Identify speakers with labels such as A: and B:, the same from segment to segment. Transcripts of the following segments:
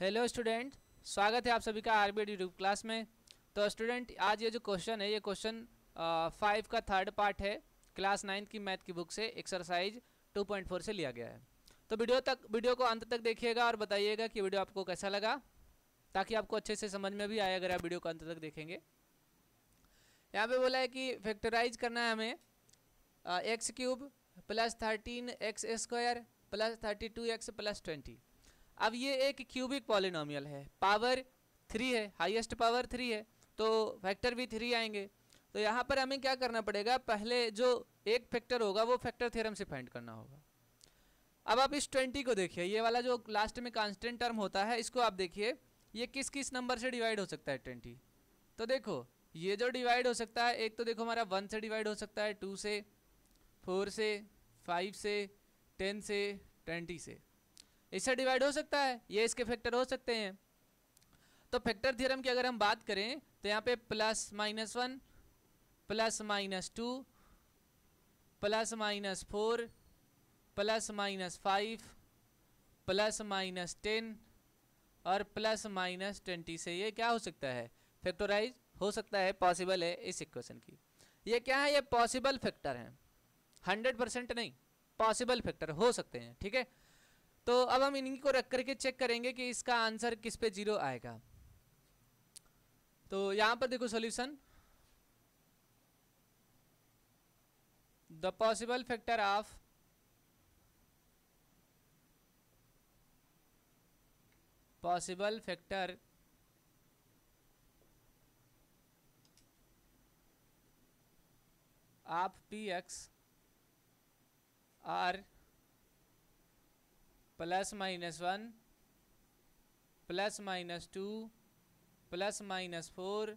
A: hello student स्वागत है आप सभी का आर यूट्यूब क्लास में तो स्टूडेंट आज ये जो क्वेश्चन है ये क्वेश्चन फाइव का थर्ड पार्ट है क्लास नाइन्थ की मैथ की बुक से एक्सरसाइज 2.4 से लिया गया है तो वीडियो तक वीडियो को अंत तक देखिएगा और बताइएगा कि वीडियो आपको कैसा लगा ताकि आपको अच्छे से समझ में भी आए अगर आप वीडियो को अंत तक देखेंगे यहाँ पर बोला है कि फैक्टराइज करना है हमें X cube plus thirteen x square plus thirty two x plus twenty अब ये एक क्यूबिक पॉलिनोमियल है पावर थ्री है हाईएस्ट पावर थ्री है तो फैक्टर भी थ्री आएंगे तो यहाँ पर हमें क्या करना पड़ेगा पहले जो एक फैक्टर होगा वो फैक्टर थ्योरम से फाइंड करना होगा अब आप इस ट्वेंटी को देखिए ये वाला जो लास्ट में कांस्टेंट टर्म होता है इसको आप देखिए ये किस किस नंबर से डिवाइड हो सकता है ट्वेंटी तो देखो ये जो डिवाइड हो सकता है एक तो देखो हमारा वन से डिवाइड हो सकता है टू से फोर से फाइव से टेन से ट्वेंटी से इससे डिवाइड हो सकता है ये इसके फैक्टर हो सकते हैं तो फैक्टर थ्योरम की अगर हम बात करें तो यहाँ पे plus minus one plus minus two plus minus four plus minus five plus minus ten और प्लस माइनस ट्वेंटी से ये क्या हो सकता है फैक्टोराइज हो सकता है पॉसिबल है इस इक्वेशन की ये क्या है ये पॉसिबल फैक्टर हैं हंड्रेड परसेंट नहीं पॉसिबल फैक्टर हो सकते हैं ठीक है तो अब हम इन्हीं को रख करके चेक करेंगे कि इसका आंसर किस पे जीरो आएगा तो यहां पर देखो solution the possible factor of possible factor of P X are plus minus one plus minus two plus minus four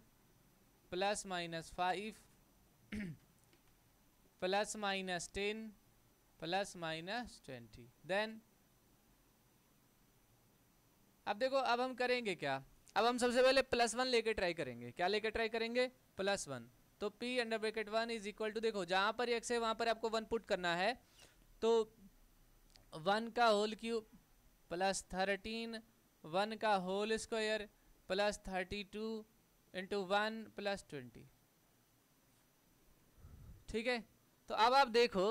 A: plus minus five plus minus ten plus minus twenty then अब देखो अब हम करेंगे क्या अब हम सबसे पहले प्लस वन लेके ट्राई करेंगे क्या लेके ट्राई करेंगे प्लस वन तो P under bracket one is equal to देखो जहां पर एक्स है वहां पर आपको वन पुट करना है तो वन का whole cube plus thirteen one का whole square plus thirty two into one plus twenty ठीक है तो अब आप देखो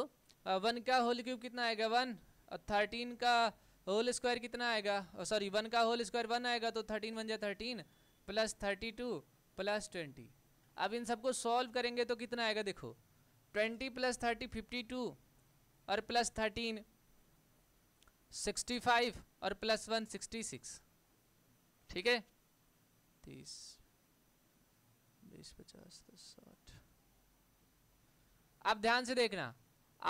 A: वन का होल क्यूब कितना आएगा वन और थर्टीन का होल स्क्वायर कितना आएगा सॉरी वन का होल स्क्वायर वन आएगा तो थर्टीन वन जाए thirteen plus thirty two plus twenty अब इन सबको सॉल्व करेंगे तो कितना आएगा देखो twenty plus thirty fifty two और प्लस थर्टीन सिक्सटी फाइव और प्लस वन सिक्सटी सिक्स ठीक है तीस बीस पचास दस साठ आप ध्यान से देखना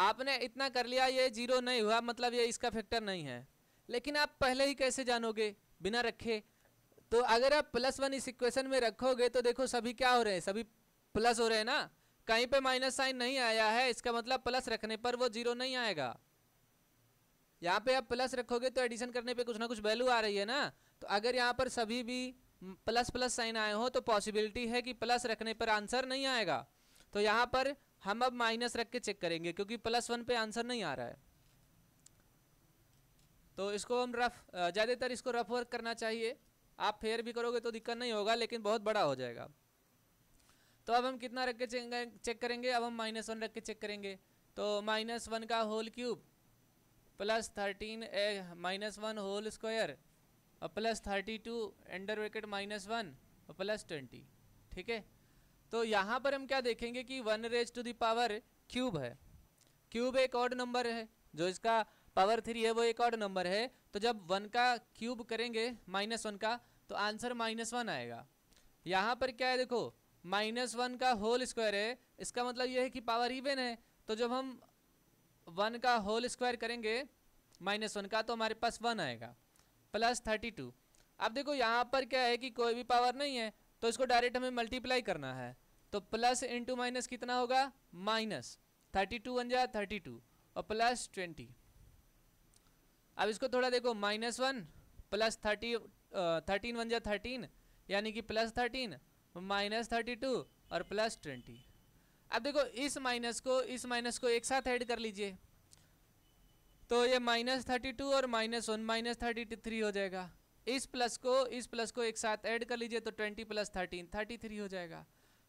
A: आपने इतना कर लिया ये जीरो नहीं हुआ मतलब ये इसका फैक्टर नहीं है लेकिन आप पहले ही कैसे जानोगे बिना रखे तो अगर आप प्लस वन इस इक्वेशन में रखोगे तो देखो सभी क्या हो रहे हैं सभी प्लस हो रहे हैं ना कहीं पे माइनस साइन नहीं आया है इसका मतलब प्लस रखने पर वो जीरो नहीं आएगा यहाँ पे आप प्लस रखोगे तो एडिशन करने पे कुछ ना कुछ वैल्यू आ रही है ना तो अगर यहाँ पर सभी भी प्लस प्लस साइन आए हो तो पॉसिबिलिटी है कि प्लस रखने पर आंसर नहीं आएगा तो यहाँ पर हम अब माइनस रख के चेक करेंगे क्योंकि प्लस वन पे आंसर नहीं आ रहा है तो इसको हम रफ ज़्यादातर इसको रफ वर्क करना चाहिए आप फेयर भी करोगे तो दिक्कत नहीं होगा लेकिन बहुत बड़ा हो जाएगा तो अब हम कितना रख के चेक करेंगे अब हम माइनस वन रख के चेक करेंगे तो माइनस वन का whole cube plus thirteen a minus one whole square और plus thirty two under bracket minus one और प्लस ट्वेंटी ठीक है तो यहाँ पर हम क्या देखेंगे कि one raise to the power cube है क्यूब एक ऑड नंबर है जो इसका पावर थ्री है वो एक ऑड नंबर है तो जब वन का क्यूब करेंगे माइनस वन का तो आंसर माइनस वन आएगा यहाँ पर क्या है देखो माइनस वन का होल स्क्वायर है इसका मतलब यह है कि पावर इवन है तो जब हम वन का होल स्क्वायर करेंगे माइनस वन का तो हमारे पास वन आएगा प्लस थर्टी टू अब देखो यहाँ पर क्या है कि कोई भी पावर नहीं है तो इसको डायरेक्ट हमें मल्टीप्लाई करना है तो प्लस इंटू माइनस कितना होगा माइनस थर्टी टू वन जा थर्टी टू और प्लस ट्वेंटी अब इसको थोड़ा देखो minus one plus thirty thirteen one जा थर्टीन यानी कि plus thirteen minus thirty two और प्लस ट्वेंटी अब देखो इस माइनस को इस माइनस को एक साथ ऐड कर लीजिए तो ये माइनस थर्टी टू और minus one minus thirty three हो जाएगा इस प्लस को इस प्लस को एक साथ ऐड कर लीजिए तो twenty plus thirteen thirty three हो जाएगा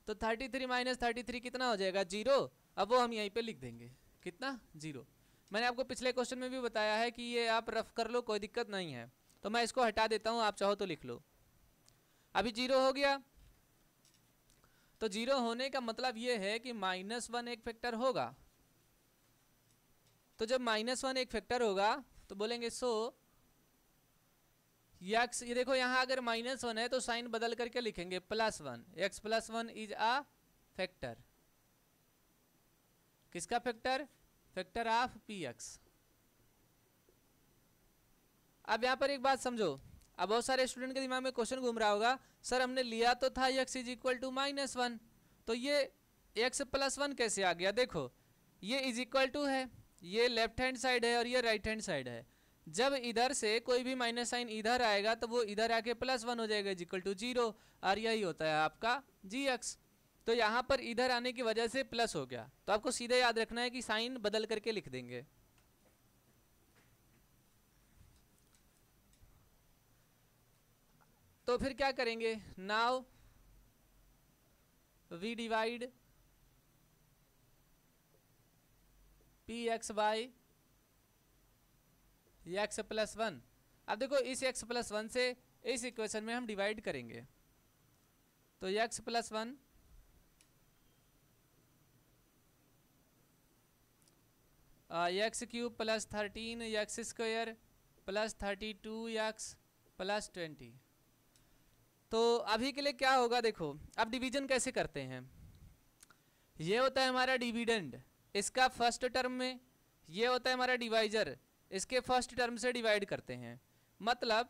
A: तो thirty three minus thirty three कितना हो जाएगा जीरो अब वो हम यहीं पे लिख देंगे कितना जीरो मैंने आपको पिछले क्वेश्चन में भी बताया है कि ये आप रफ कर लो कोई दिक्कत नहीं है तो मैं इसको हटा देता हूँ आप चाहो तो लिख लो अभी जीरो हो गया तो जीरो होने का मतलब ये है कि माइनस वन एक फैक्टर होगा तो जब माइनस वन एक फैक्टर होगा तो बोलेंगे सो यक्स ये देखो यहाँ अगर माइनस वन है तो साइन बदल करके लिखेंगे plus one x plus one is a factor किसका factor factor of P x अब यहाँ पर एक बात समझो अब बहुत सारे स्टूडेंट के दिमाग में क्वेश्चन घूम रहा होगा सर हमने लिया तो था x is equal to minus one तो ये एक्स प्लस वन कैसे आ गया देखो ये इज इक्वल टू है ये लेफ्ट हैंड साइड है और ये राइट हैंड साइड है जब इधर से कोई भी माइनस साइन इधर आएगा तो वो इधर आके प्लस वन हो जाएगा इज इक्वल टू जीरो और यही होता है आपका जी एक्स तो यहाँ पर इधर आने की वजह से प्लस हो गया तो आपको सीधे याद रखना है कि साइन बदल करके लिख देंगे तो फिर क्या करेंगे now we divide p x by x plus one अब देखो इस एक्स प्लस वन से इस इक्वेशन में हम डिवाइड करेंगे तो x plus one x cube plus thirteen x square plus thirty two x plus twenty तो अभी के लिए क्या होगा देखो अब डिवीजन कैसे करते हैं ये होता है हमारा डिविडेंड इसका फर्स्ट टर्म में ये होता है हमारा डिवाइजर इसके फर्स्ट टर्म से डिवाइड करते हैं मतलब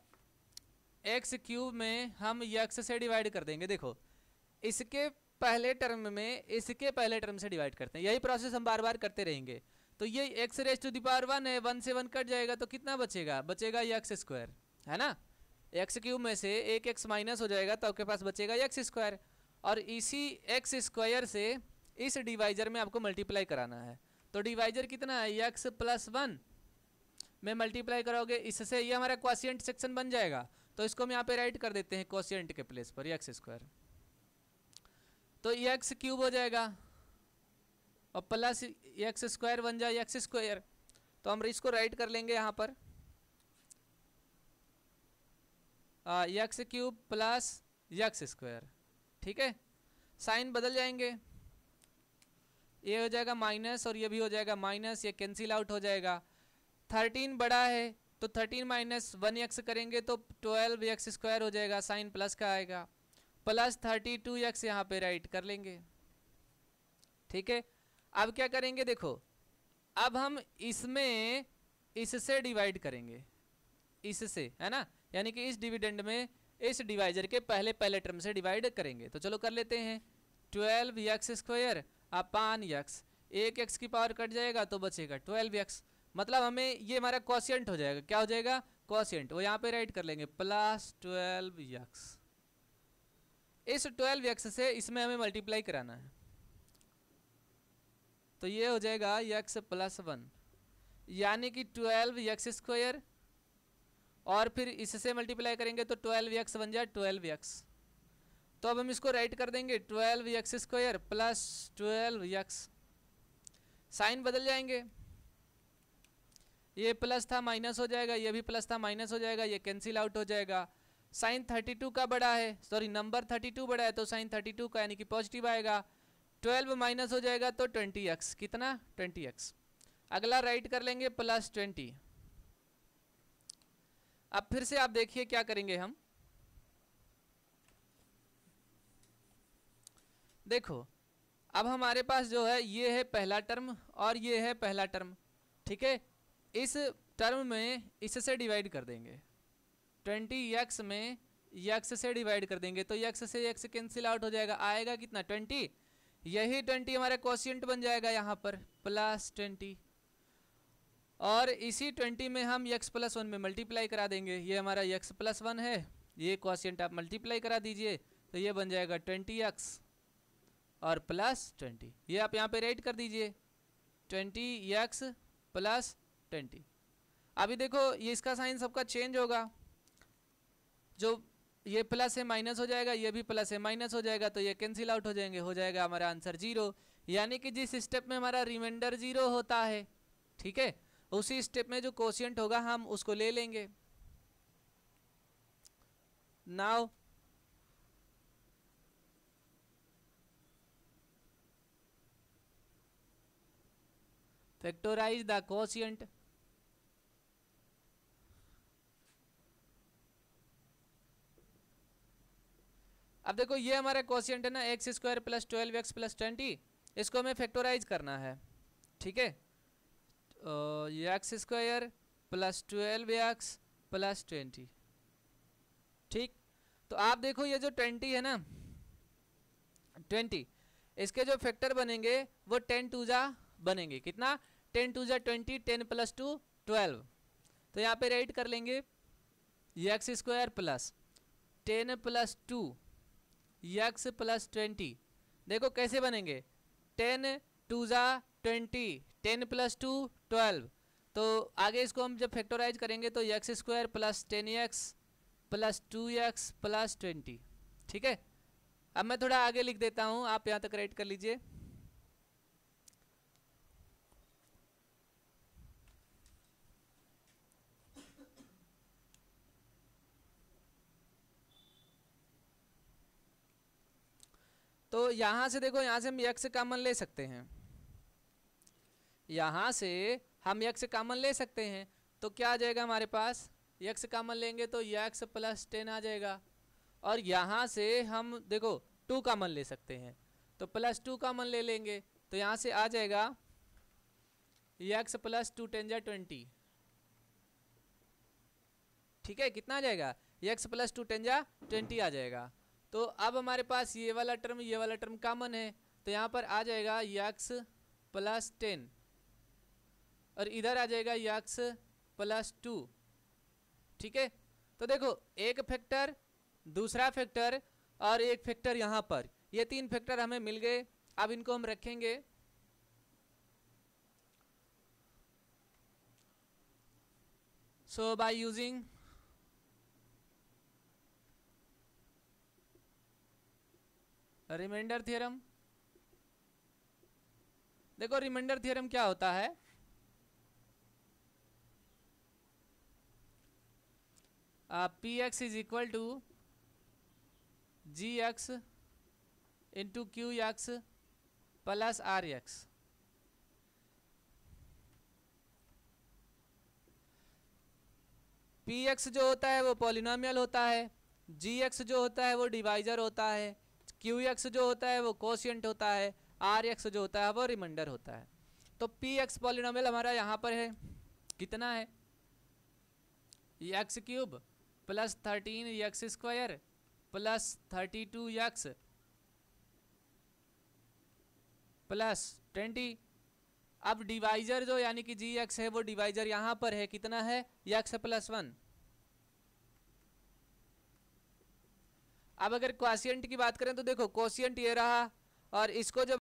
A: एक्स क्यूब में हम यक्स से डिवाइड कर देंगे देखो इसके पहले टर्म में इसके पहले टर्म से डिवाइड करते हैं यही प्रोसेस हम बार बार करते रहेंगे तो ये x raise to the power one है वन से वन कट जाएगा तो कितना बचेगा बचेगा यक्स स्क्वायर है ना एक्स क्यूब में से एक एक्स माइनस हो जाएगा तो आपके पास बचेगा एक्स स्क्वायर और इसी एक्स स्क्वायर से इस डिवाइजर में आपको मल्टीप्लाई कराना है तो डिवाइजर कितना है एक्स प्लस वन में मल्टीप्लाई करोगे इससे ये हमारा क्वाशियंट सेक्शन बन जाएगा तो इसको हम यहाँ पे राइट कर देते हैं क्वाशियंट के प्लेस पर एक्स स्क्वायर तो एक्स क्यूब हो जाएगा और प्लस एक्स स्क्वायर बन जाए एक्स स्क्वायर तो हम इसको राइट कर लेंगे यहाँ पर x cube plus x square ठीक है साइन बदल जाएंगे ये हो जाएगा माइनस और ये भी हो जाएगा माइनस ये कैंसिल आउट हो जाएगा थर्टीन बड़ा है तो थर्टीन माइनस वन एक्स करेंगे तो ट्वेल्व एक्स स्क्वायर हो जाएगा साइन प्लस का आएगा प्लस थर्टी टू यक्स यहाँ पर राइट कर लेंगे ठीक है अब क्या करेंगे देखो अब हम इसमें इससे डिवाइड करेंगे इससे है ना यानी कि इस डिविडेंड में इस डिवाइजर के पहले पहले टर्म से डिवाइड करेंगे तो चलो कर लेते हैं twelve x square upon x एक एक्स की पावर कट जाएगा तो बचेगा ट्वेल्व यक्स मतलब हमें ये हमारा कॉशियंट हो जाएगा क्या हो जाएगा कॉशियंट वो यहाँ पे राइट कर लेंगे प्लस ट्वेल्व यक्स इस ट्वेल्व यक्स से इसमें हमें मल्टीप्लाई कराना है तो ये हो जाएगा यक्स प्लस वन यानी कि ट्वेल्व यक्स स्क्वायर और फिर इससे मल्टीप्लाई करेंगे तो ट्वेल्व एक्स बन जाए ट्वेल्व एक्स तो अब हम इसको राइट कर देंगे twelve x square plus twelve x sign बदल जाएंगे ये प्लस था माइनस हो जाएगा ये भी प्लस था माइनस हो जाएगा ये कैंसिल आउट हो जाएगा साइन थर्टी टू का बड़ा है सॉरी नंबर थर्टी टू बड़ा है तो साइन थर्टी टू का यानी कि पॉजिटिव आएगा ट्वेल्व माइनस हो जाएगा तो ट्वेंटी एक्स कितना ट्वेंटी एक्स अगला राइट कर लेंगे प्लस ट्वेंटी अब फिर से आप देखिए क्या करेंगे हम देखो अब हमारे पास जो है ये है पहला टर्म और ये है पहला टर्म ठीक है इस टर्म में इससे डिवाइड कर देंगे ट्वेंटी एक्स में यक्स से डिवाइड कर देंगे तो यक्स से यक्स कैंसिल आउट हो जाएगा आएगा कितना ट्वेंटी यही ट्वेंटी हमारा क्वेश्चन बन जाएगा यहाँ पर प्लस ट्वेंटी और इसी ट्वेंटी में हम यक्स प्लस वन में मल्टीप्लाई करा देंगे ये हमारा यक्स प्लस वन है ये क्वेश्चेंट आप मल्टीप्लाई करा दीजिए तो ये बन जाएगा ट्वेंटी यक्स और प्लस ट्वेंटी ये आप यहाँ पे राइट कर दीजिए ट्वेंटी यक्स प्लस ट्वेंटी अभी देखो ये इसका साइन सबका चेंज होगा जो ये प्लस है माइनस हो जाएगा ये भी प्लस है माइनस हो जाएगा तो ये कैंसिल आउट हो जाएंगे हो जाएगा हमारा आंसर जीरो यानी कि जिस स्टेप में हमारा रिमाइंडर जीरो होता है ठीक है उसी स्टेप में जो कोशियंट होगा हम उसको ले लेंगे नाउ फैक्टोराइज द quotient अब देखो ये हमारा क्वेश्चन है ना x square plus twelve x plus twenty इसको हमें फैक्टोराइज करना है ठीक है x square plus twelve x plus twenty ठीक तो आप देखो ये जो ट्वेंटी है ना ट्वेंटी इसके जो फैक्टर बनेंगे वो टेन टू जा बनेंगे कितना टेन टू जा twenty ten plus two twelve तो यहाँ पे राइट कर लेंगे x square plus ten plus two x plus twenty देखो कैसे बनेंगे टेन टू जा twenty ten plus two twelve तो आगे इसको हम जब फैक्टोराइज करेंगे तो x square plus ten x plus two x plus twenty ठीक है अब मैं थोड़ा आगे लिख देता हूँ आप यहाँ तक राइट कर लीजिए तो यहाँ से देखो यहाँ से हम यक्स कॉमन ले सकते हैं यहाँ से हम यक्स कामन ले सकते हैं तो क्या आ जाएगा हमारे पास यक्स कामन लेंगे तो यक्स प्लस टेन आ जाएगा और यहाँ से हम देखो टू कामन ले सकते हैं तो प्लस टू कामन ले लेंगे तो यहाँ से आ जाएगा यक्स प्लस टू टेन जा ट्वेंटी ठीक है कितना आ जाएगा यक्स प्लस टू टेन जा ट्वेंटी आ जाएगा तो अब हमारे पास ये वाला टर्म ये वाला टर्म कामन है तो यहाँ पर आ जाएगा यक्स प्लस टेन और इधर आ जाएगा यक्स प्लस टू ठीक है तो देखो एक फैक्टर दूसरा फैक्टर और एक फैक्टर यहाँ पर ये तीन फैक्टर हमें मिल गए अब इनको हम रखेंगे so by using remainder theorem देखो रिमाइंडर थ्योरम क्या होता है p x is equal to g x into q x plus r x p x जो होता है वो पॉलिनोमियल होता है जी एक्स जो होता है वो डिवाइजर होता है क्यू एक्स जो होता है वो कोशियंट होता है आर एक्स जो होता है वो रिमाइंडर होता है तो पी एक्स पॉलिनोमियल हमारा यहाँ पर है कितना है x cube plus thirteen x square plus thirty two x plus twenty अब डिवाइजर जो यानी कि जी एक्स है वो डिवाइजर यहां पर है कितना है यक्स प्लस वन अब अगर क्वाशियंट की बात करें तो देखो क्वेश्चन ये रहा और इसको जब